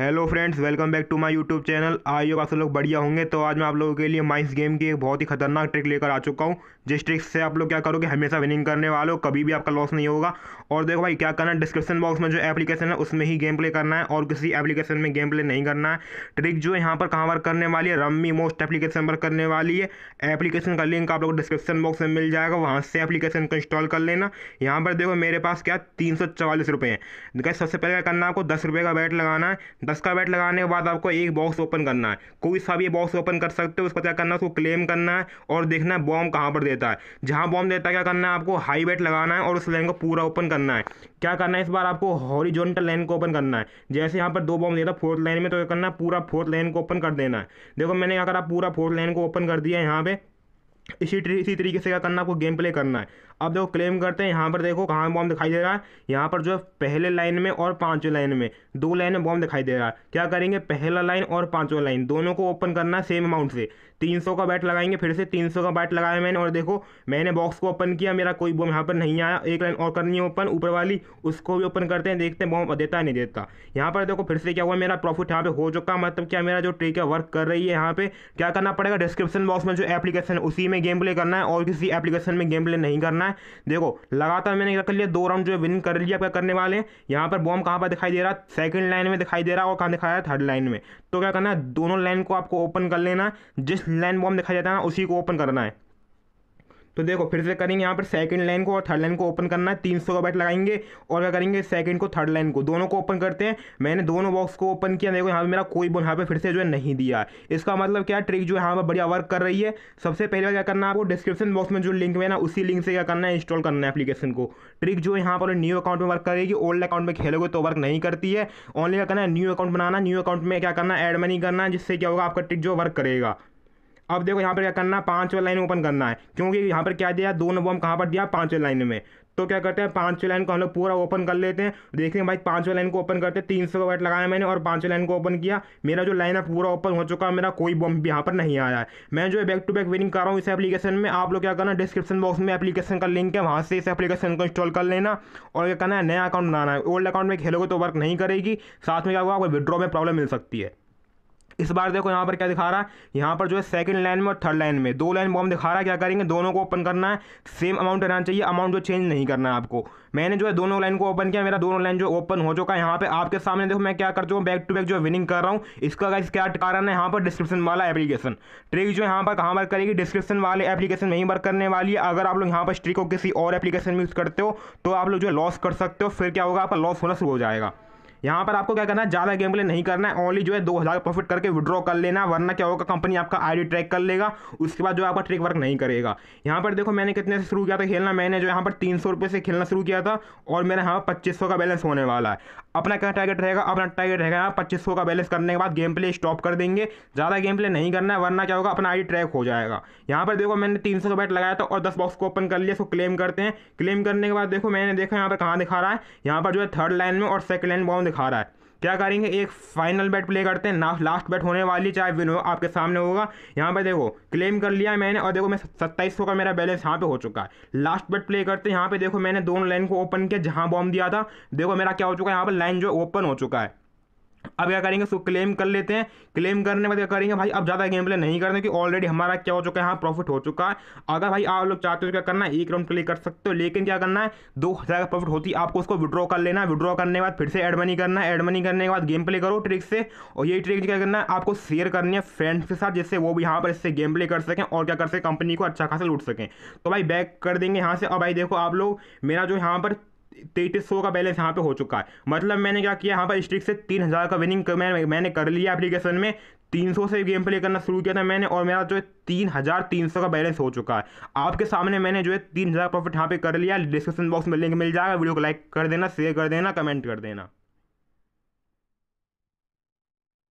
hello friends welcome back to my YouTube channel I hope आप सब लोग बढ़िया होंगे तो आज मैं आप लोगों के लिए माइस गेम की एक बहुत ही खतरनाक ट्रिक लेकर आ चुका हूँ जिस ट्रिक से आप लोग क्या करोगे हमेशा विनिंग करने वाले हो कभी भी आपका लॉस नहीं होगा और देखो भाई क्या करना है डिस्क्रिप्शन बॉक्स में जो एप्लीकेशन है उसमें ही गेम प्ले करना है और किसी एप्लीकेशन में गेम प्ले नहीं करना है ट्रिक जो यहाँ पर कहाँ वर्क करने वाली है रम्मी मोस्ट एप्लीकेशन पर करने वाली है एप्लीकेशन का लिंक आप लोग डिस्क्रिप्शन बॉक्स में मिल जाएगा वहाँ से एप्लीकेशन को इंस्टॉल कर लेना यहाँ पर देखो मेरे पास क्या तीन सौ चवालीस रुपये सबसे पहले क्या करना है आपको दस रुपये का बैट लगाना है दस का बैट लगाने के बाद आपको एक बॉक्स ओपन करना है कोई सा भी बॉक्स ओपन कर सकते हो उसको क्या करना है उसको क्लेम करना है और देखना है बॉम्ब कहाँ पर देता है जहाँ बॉम्ब देता है क्या करना है आपको हाई बैट लगाना है और उस लाइन को पूरा ओपन करना है क्या करना है इस बार आपको हॉरिजॉन्टल लाइन को ओपन करना है जैसे यहाँ पर दो बॉम्ब देता है फोर्थ लाइन में तो क्या करना है पूरा फोर्थ लाइन को ओपन कर देना है देखो मैंने क्या करा पूरा फोर्थ लाइन को ओपन कर दिया यहाँ पर इसी इसी तरीके से क्या करना आपको गेम प्ले करना है अब देखो क्लेम करते हैं यहाँ पर देखो कहाँ बॉम्ब दिखाई दे रहा है यहाँ पर जो है पहले लाइन में और पांचवें लाइन में दो लाइन में बॉम्ब दिखाई दे रहा है क्या करेंगे पहला लाइन और पांचवा लाइन दोनों को ओपन करना है सेम अमाउंट से 300 का बैट लगाएंगे फिर से 300 का बैट लगाया मैंने और देखो मैंने बॉक्स को ओपन किया मेरा कोई बॉम्ब यहाँ पर नहीं आया एक लाइन और करनी है ओपन ऊपर वाली उसको भी ओपन करते हैं देखते हैं बॉम्ब देता नहीं देता यहाँ पर देखो फिर से क्या हुआ मेरा प्रॉफिट यहाँ पे हो चुका मतलब क्या मेरा जो ट्रिक है वर्क कर रही है यहाँ पे क्या करना पड़ेगा डिस्क्रिप्शन बॉक्स में जो एप्लीकेशन उसी पबजी में गेम प्ले करना है और किसी एप्लीकेशन में गेम प्ले नहीं करना है देखो लगातार मैंने क्या कर लिया दो राउंड जो है विन कर लिया क्या करने वाले हैं यहाँ पर बॉम्ब कहाँ पर दिखाई दे रहा है सेकेंड लाइन में दिखाई दे रहा है और कहाँ दिखाया थर्ड लाइन में तो क्या करना है दोनों लाइन को आपको ओपन कर लेना जिस लाइन बॉम्ब दिखाई देता है ना उसी को ओपन करना है तो देखो फिर से करेंगे यहाँ पर सेकंड लाइन को और थर्ड लाइन को ओपन करना है तीन सौ का बैट लगाएंगे और क्या करेंगे सेकंड को थर्ड लाइन को दोनों को ओपन करते हैं मैंने दोनों बॉक्स को ओपन किया देखो यहाँ पर मेरा कोई बोल यहाँ पर फिर से जो है नहीं दिया इसका मतलब क्या ट्रिक जो है यहाँ पर बढ़िया वर्क कर रही है सबसे पहले क्या करना है आपको डिस्क्रिप्शन बॉक्स में जो लिंक में ना उसी लिंक से क्या करना है इंस्टॉल करना है एप्लीकेशन को ट्रिक जो यहाँ पर न्यू अकाउंट में वर्क करेगी ओल्ड अकाउंट में खेलोगे तो वर्क नहीं करती है ऑनली क्या करना है न्यू अकाउंट बनाना न्यू अकाउंट में क्या करना है एड मनी करना जिससे क्या होगा आपका ट्रिक जो वर्क करेगा अब देखो यहाँ पर क्या करना है पाँचवें लाइन ओपन करना है क्योंकि यहाँ पर क्या दिया दो नंबर कहाँ पर दिया पाँचवें लाइन में तो क्या करते हैं पाँचवें लाइन को हम लोग पूरा ओपन कर लेते हैं देखते हैं भाई पाँचवें लाइन को ओपन करते हैं तीन सौ वाइट लगाया मैंने और पाँचवें लाइन को ओपन किया मेरा जो लाइन है पूरा ओपन हो चुका है मेरा कोई बम यहाँ पर नहीं आया है मैं जो बैक टू बैक विनिंग कर रहा हूँ इस एप्लीकेशन में आप लोग क्या करना डिस्क्रिप्शन बॉक्स में एप्लीकेशन का लिंक है वहाँ से इस एप्लीकेशन को इंस्टॉल कर लेना और क्या करना है नया अकाउंट बनाना है ओल्ड अकाउंट में खेलोगे तो वर्क नहीं करेगी साथ में क्या होगा आपको विड्रॉ में प्रॉब्लम मिल सकती है इस बार देखो यहाँ पर क्या दिखा रहा है यहाँ पर जो है सेकंड लाइन में और थर्ड लाइन में दो लाइन बॉम्ब दिखा रहा है क्या करेंगे दोनों को ओपन करना है सेम अमाउंट रहना चाहिए अमाउंट जो चेंज नहीं करना है आपको मैंने जो है दोनों लाइन को ओपन किया मेरा दोनों लाइन जो ओपन हो चुका है यहाँ पे आपके सामने देखो मैं क्या कर चुका हूँ बैक टू बैक जो विनिंग कर रहा हूँ इसका गाइस क्या कारण है यहाँ पर डिस्क्रिप्शन वाला एप्लीकेशन ट्रिक जो यहाँ पर कहाँ वर्क करेगी डिस्क्रिप्शन वाले एप्लीकेशन वहीं वर्क करने वाली है अगर आप लोग यहाँ पर स्ट्रिक को किसी और एप्लीकेशन में यूज़ करते हो तो आप लोग जो है लॉस कर सकते हो फिर क्या होगा आपका लॉस होना शुरू हो जाएगा यहाँ पर आपको क्या करना है ज़्यादा गेम प्ले नहीं करना है ओनली जो है दो हज़ार प्रॉफिट करके विड्रॉ कर लेना वरना क्या होगा कंपनी आपका आईडी ट्रैक कर लेगा उसके बाद जो आपका ट्रिक वर्क नहीं करेगा यहाँ पर देखो मैंने कितने से शुरू किया था खेलना मैंने जो यहाँ पर तीन सौ से खेलना शुरू किया था और मेरा यहाँ पर पच्चीस का बैलेंस होने वाला है अपना क्या टारगेट रहेगा अपना टारगेट रहेगा यहाँ पच्चीस का बैलेंस करने के बाद गेम प्ले स्टॉप कर देंगे ज़्यादा गेम प्ले नहीं करना है वरना क्या होगा अपना आई ट्रैक हो जाएगा यहाँ पर देखो मैंने तीन का बैट लगाया था और दस बॉक्स को ओपन कर लिया इसको क्लेम करते हैं क्लेम करने के बाद देखो मैंने देखा यहाँ पर कहाँ दिखा रहा है यहाँ पर जो है थर्ड लाइन में और सेकंड लाइन बाउंड दिखा रहा है क्या करेंगे एक फाइनल बैट प्ले करते हैं ना लास्ट बैट होने वाली चाहे विन हो आपके सामने होगा यहाँ पे देखो क्लेम कर लिया मैंने और देखो मैं सत्ताईस सौ का मेरा बैलेंस यहाँ पे हो चुका है लास्ट बैट प्ले करते हैं यहाँ पे देखो मैंने दोनों लाइन को ओपन किया जहाँ बॉम्ब दिया था देखो मेरा क्या हो चुका है यहाँ पर लाइन जो ओपन हो चुका है अब क्या करेंगे उसको क्लेम कर लेते हैं क्लेम करने बाद क्या करेंगे भाई अब ज़्यादा गेम प्ले नहीं करते क्योंकि ऑलरेडी हमारा क्या हो चुका है यहाँ प्रॉफिट हो चुका है अगर भाई आप लोग चाहते हो क्या करना है एक राउंड प्ले कर सकते हो लेकिन क्या करना है दो हज़ार का प्रॉफिट होती है आपको उसको विड्रॉ कर लेना है विड्रॉ करने के बाद फिर से एड मनी करना है एड मनी करने के बाद गेम प्ले करो ट्रिक से और यही ट्रिक क्या करना है आपको शेयर करनी है फ्रेंड्स के साथ जिससे वो भी यहाँ पर इससे गेम प्ले कर सकें और क्या कर सकें कंपनी को अच्छा खासा लूट सकें तो भाई बैक कर देंगे यहाँ से और भाई देखो आप लोग मेरा जो यहाँ पर तैतीस सौ का बैलेंस यहाँ पे हो चुका है मतलब मैंने क्या किया यहाँ पर स्ट्रिक से तीन हज़ार का विनिंग कर, मैं, मैंने कर लिया एप्लीकेशन में तीन सौ से गेम प्ले करना शुरू किया था मैंने और मेरा जो है तीन हज़ार तीन सौ का बैलेंस हो चुका है आपके सामने मैंने जो है तीन हज़ार प्रॉफिट यहाँ पे कर लिया डिस्क्रिप्शन बॉक्स में लिंक मिल जाएगा वीडियो को लाइक कर देना शेयर कर देना कमेंट कर देना